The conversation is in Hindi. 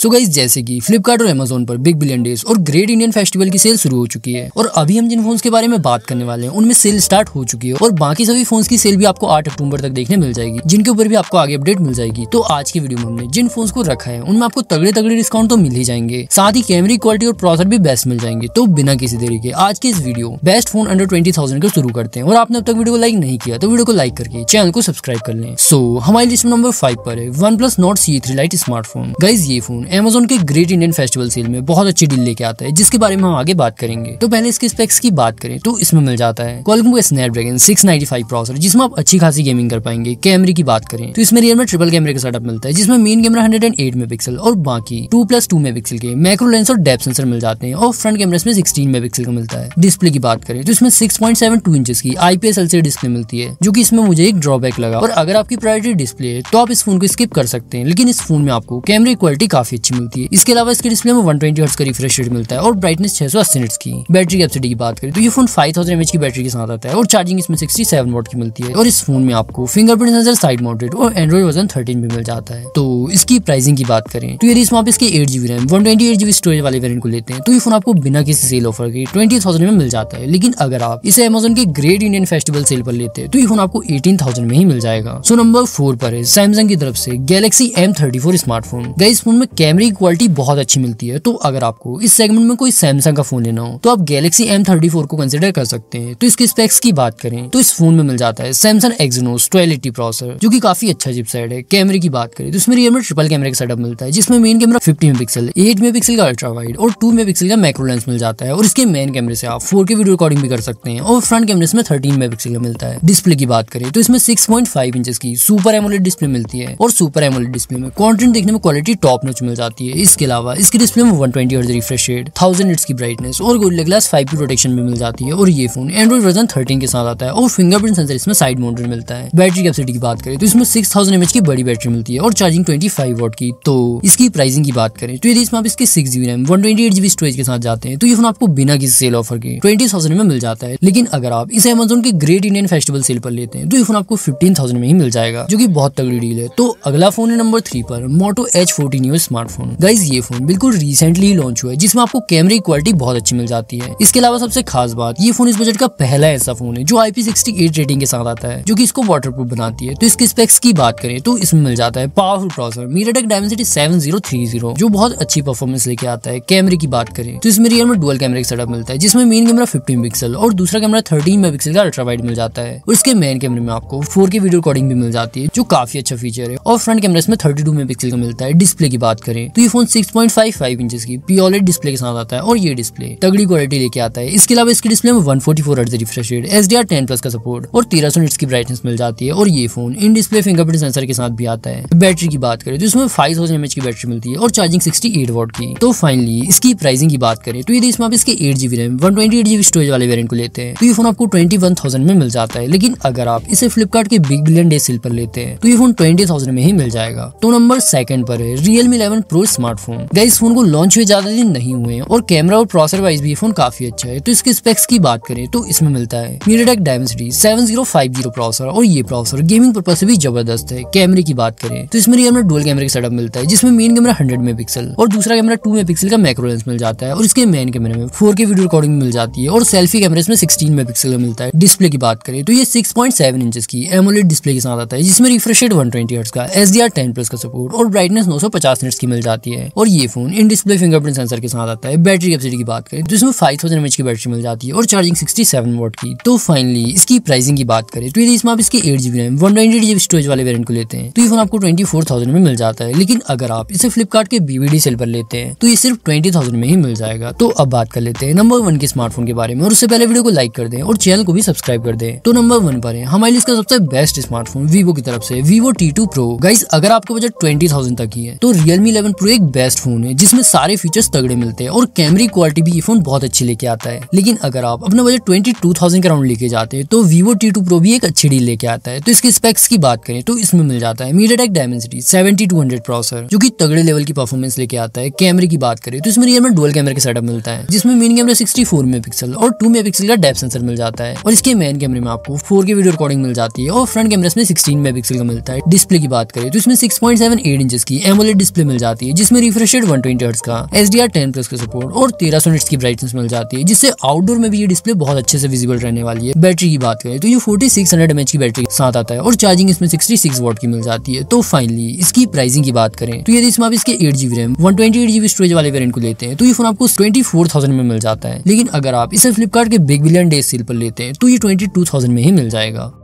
सो so गाइज जैसे कि फ्लिपकार्ट और अमेजोन पर बिग बिलियन डेज और ग्रेट इंडियन फेस्टिवल की सेल शुरू हो चुकी है और अभी हम जिन फोन के बारे में बात करने वाले हैं उनमें सेल स्टार्ट हो चुकी है और बाकी सभी फोन की सेल भी आपको आठ अक्टूबर तक देखने मिल जाएगी जिनके ऊपर भी आपको आगे अपडेट मिल जाएगी तो आज की वीडियो में हमने जिन फोन को रखा है उनमें आपको तगड़े तगड़े डिस्काउंट तो मिल ही जाएंगे साथ ही कैमरे क्वालिटी और प्रोसेसर भी बेस्ट मिल जाएंगे तो बिना किसी देरी के आज के इस video best phone under twenty thousand का शुरू करते हैं और आपने अब तक वीडियो को लाइक नहीं किया तो वीडियो को लाइक करके चैनल को सब्सक्राइब कर लें सो हमारी लिस्ट में नंबर फाइव पर है one plus Nord C three lite smartphone guys ये फोन एमेजोन के ग्रेट इंडियन फेस्टिवल सेल में बहुत अच्छी डील लेके आता है जिसके बारे में हम आगे बात करेंगे तो पहले इसके स्पेक्स की बात करें तो इसमें मिल जाता है कॉलिंग को dragon six ninety five processor जिसमें आप अच्छी खासी गेमिंग कर पाएंगे कैमरे की बात करें तो इसमें रियल में ट्रिपल कैमरे का सेटअप मिलता है जिसमें main camera hundred and eight megapixel और बाकी टू प्लस टू मेगापिक्सल के मैक्रो लेंस और डेप सेंसर मिल जाते हैं और फ्रंट कैमरा इसमें सिक्सटीन पिक्सल का मिलता है डिस्प्ले की बात करें तो इसमें six point seven two inch की आईपीएस एल डिस्प्ले मिलती है जो की इसमें मुझे एक ड्रॉबैक लगा और अगर आपकी प्रायोरिटी डिस्प्ले है तो आप इस फोन को स्किप कर सकते हैं लेकिन इस फोन में आपको कैमरे क्वालिटी काफी अच्छी मिलती है इसके अलावा इसके डिस्प्ले में वन ट्वेंटी का रिफ्रेश रेट मिलता है और ब्राइटनेस छह सौ अस्सी निट्स की बैटरी कैपेसिटी की बात करें तो ये फोन फाइव थाउजेंड एमएच की बैटरी के साथ आता है और चार्जिंग इसमें सिक्सटी सेवन वोट की मिलती है और इस फोन में आपको फिंगरप्रिंट सेंसर साइड माउंटेड और एंड्रॉइड वर्जन थर्टीन भी मिल जाता है तो इसकी प्राइसिंग की बात करें तो यदि इसमें आप इसके eight GB RAM one twenty eight GB storage वाले वेरियंट को लेते हैं तो ये फोन आपको बिना किसी सेल ऑफर के ट्वेंटी थाउजेंड में मिल जाता है लेकिन अगर आप इसे अमेजन के ग्रेट इंडियन फेस्टिवल सेल पर लेते हैं तो ये फोन आपको एटीन थाउजेंड में ही मिल जाएगा सो नंबर फोर पर है सैमसंग की तरफ से Galaxy M thirty four smartphone इस फोन में कैमरे की क्वालिटी बहुत अच्छी मिलती है तो अगर आपको इस सेगमेंट में कोई सैमसंग का फोन लेना हो तो आप गैलेक्सी एम को कंसिडर कर सकते हैं तो इसके स्पेक्स की बात करें तो इस फोन में मिल जाता है सैमसंग एक्सनोस ट्वेलिटी प्रोसेसर जो की काफी अच्छा चिपसेट है कैमरे की बात करें तो इसमें रियल में ट्रिपल कैमरे का सेटअप मिलता है जिसमें main camera fifty mega eight mega का अल्ट्रा वाइड और टू मेगा का मैक्रो लेंस मिल जाता है और इसके मेन कैमरे से आप फोर वीडियो रिकॉर्डिंग भी कर सकते हैं और फ्रंट कैमरे में थर्टीन मेगा का मिलता है डिस्प्ले की बात करें तो इसमें सिक्स पॉइंट फाइव इंच की सुपर एमोलेट डिस्प्ले मिलती है और सुपर एमोलेट डिस्प्ले में कॉन्टेंट देखने में क्वालिटी टॉप नोच मिल जाती है इसके अलावा इसके डिस्प्ले में one twenty refresh rate thousand nits की ब्राइटनेस और गोरिल्ला ग्लास फाइव की प्रोटेक्शन भी मिल जाती है और ये फोन एंड्रॉइड वर्जन थर्टीन के साथ आता है और फिंगरप्रिंट सेंसर इसमें साइड मोटर मिलता है बैटरी कैपेसिटी की बात करें तो इसमें सिक्स थाउजेंड की बड़ी बैटरी मिलती है और चार्जिंग ट्वेंटी फाइव की तो इसकी प्राइसिंग की बात करें तो यदि इसमें आप इसके six GB RAM one twenty eight GB storage के साथ जाते हैं तो ये फोन आपको बिना किसी सेल ऑफर के ट्वेंटी थाउजेंड में मिल जाता है लेकिन अगर आप इसे अमेजोन के ग्रेट इंडियन फेस्टिवल सेल पर लेते हैं तो ये फोन आपको फिफ्टीन थाउजेंड में ही मिल जाएगा जो की बहुत तगड़ी डील है तो अगला फोन है नंबर थ्री पर Moto H fourteen smart phone guys ये फोन बिल्कुल रिसेंटली लॉन्च हुआ है जिसमें आपको कैमरे की क्वालिटी बहुत अच्छी मिल जाती है इसके अलावा सबसे खास बात ये फोन इस बजट का पहला ऐसा फोन है जो आई एट रेटिंग के साथ आता है जो की इसको वाटर बनाती है तो इसके स्पेक्स की बात करें तो इसमें मिल जाता है powerful processor tech Dimensity seven जो बहुत अच्छी परफॉर्मेंस लेके आता है कैमरे की बात करें तो इसमें रियल में डुअल कैमरे का सेटअप मिलता है जिसमें मेन कैमरा फिफ्टीन पिक्सल और दूसरा कैमरा मेगा पिक्सल का अल्ट्रा वाइड मिल जाता है और इसके मेन कैमरे में आपको के वीडियो रिकॉर्डिंग भी मिल जाती है जो काफी अच्छा फीचर है और फ्रंट कैमरा इसमें थर्टी टू मेगा पिक्सल का मिलता है डिस्प्ले की बात करें करें तो ये phone six point five five inch की पीओलेट डिस्प्ले के साथ आता है और ये डिस्प्ले तगड़ी क्वालिटी लेके आता है इसके अलावा इसके डिस्प्ले में one forty four hertz refresh rate S D R ten plus का सपोर्ट और तेरह सौ की ब्राइटनेस मिल जाती है और ये phone in display fingerprint sensor के साथ भी आता है बैटरी की बात करें तो इसमें फाइव थाउजेंड की बैटरी मिलती है और चार्जिंग सिक्सटी एट वोट की तो फाइनली इसकी प्राइसिंग की बात करें तो यदि इसमें आप इसके eight GB RAM one twenty eight GB storage वाले वेरियंट को लेते हैं तो ये फोन आपको ट्वेंटी वन थाउजेंड में मिल जाता है लेकिन अगर आप इसे फ्लिपकार्ट के बिग बिलियन डे सेल पर लेते हैं तो ये फोन ट्वेंटी थाउजेंड में ही मिल जाएगा तो नंबर सेकंड पर है Realme eleven eleven pro smartphone गई इस फोन को लॉन्च हुए ज्यादा दिन नहीं हुए और कैमरा और प्रोसेसर वाइज भी फोन काफी अच्छा है तो इसके स्पेक्स की बात करें तो इसमें मिलता है मीडियाटेक डायमेंसिटी 7050 प्रोसेसर और ये प्रोसेसर गेमिंग पर्पज से भी जबरदस्त है कैमरे की बात करें तो इसमें रियर डुअल कैमरे का सेटअप मिलता है जिसमें मेन कैमरा हंड्रेड मेगा और दूसरा कैमरा टू मेगा का मैक्रो लेंस मिल जाता है और इसके मेन कैमरे में फोर के वीडियो रिकॉर्डिंग मिल जाती है और सेल्फी कैमरे इसमें सिक्सटीन मेगा का मिलता है डिस्प्ले की बात करें तो ये सिक्स पॉइंट सेवन इंच की एमोलेट डिस्प्ले के साथ आता है जिसमें रिफ्रेश रेट वन ट्वेंटी का S D R ten plus का सपोर्ट और ब्राइटनेस नौ सौ पचास मिनट्स की मिल जाती है और ये phone in display fingerprint sensor के साथ आता है बैटरी कैपेसिटी की बात करें तो इसमें फाइव थाउजेंड एमएच की बैटरी मिल जाती है और चार्जिंग सिक्सटी सेवन वोट की तो फाइनली इसकी प्राइसिंग की बात करें तो यदि इसमें आप इसके eight GB RAM one twenty GB storage वाले वेरियंट को लेते हैं तो ये फोन आपको ट्वेंटी फोर थाउजेंड में मिल जाता है लेकिन अगर आप इसे फ्लिपकार्ट के बीबीडी सेल पर लेते हैं तो ये सिर्फ ट्वेंटी थाउजेंड में ही मिल जाएगा तो अब बात कर लेते हैं नंबर वन के स्मार्टफोन के बारे में और उससे पहले वीडियो को लाइक कर दें और चैनल को भी सब्सक्राइब कर दें तो नंबर वन पर है हमारे लिए इसका सबसे बेस्ट स्मार्टफोन वीवो की तरफ से Vivo T two pro guys अगर आपका बजट ट्वेंटी थाउजेंड तक ही है तो रियलमी 11 प्रो एक बेस्ट फोन है जिसमें सारे फीचर्स तगड़े मिलते हैं और कैमरे क्वालिटी भी ये फोन बहुत अच्छी लेके आता है लेकिन अगर आप अपना बजट ट्वेंटी टू थाउजेंड के राउंड लेके जाते हैं तो वीवो टी टू प्रो भी एक अच्छी डील लेके आता है तो इसके स्पेक्स की बात करें तो इसमें मिल जाता है MediaTek Dimensity seventy two hundred processor जो की तगड़े लेवल की परफॉर्मेंस लेके आता है कैमरे की बात करें तो इसमें रियर में डुअल कैमरे का सेटअप मिलता है जिसमें main camera sixty four mega और टू मेगा का डेप सेंसर मिल जाता है और इसके मेन कैमरे में आपको फोर के वीडियो रिकॉर्डिंग मिल जाती है और फ्रंट कैमरे इसमें सिक्सटीन मेगा का मिलता है डिस्प्ले की बात करें तो इसमें six point seven eight inch की एमोलेट डिस्प्ले मिल जाती है जाती है जिसमें रिफ्रेश रेट वन ट्वेंटी का S D R ten plus का सपोर्ट और तेरह सौ की ब्राइटनेस मिल जाती है जिससे आउटडोर में भी ये डिस्प्ले बहुत अच्छे से विजिबल रहने वाली है बैटरी की बात करें तो ये फोर्टी सिक्स हंड्रेड की बैटरी साथ आता है और चार्जिंग इसमें सिक्सटी सिक्स वोट की मिल जाती है तो फाइनली इसकी प्राइसिंग की बात करें तो यदि इसमें आप इसके eight GB RAM one twenty eight GB storage वाले वेरियंट को लेते हैं तो ये फोन आपको ट्वेंटी फोर थाउजेंड में मिल जाता है लेकिन अगर आप इसे फ्लिपकार्ट के बिग बिलियन डे सेल पर लेते हैं तो ये ट्वेंटी टू थाउजेंड में ही मिल जाएगा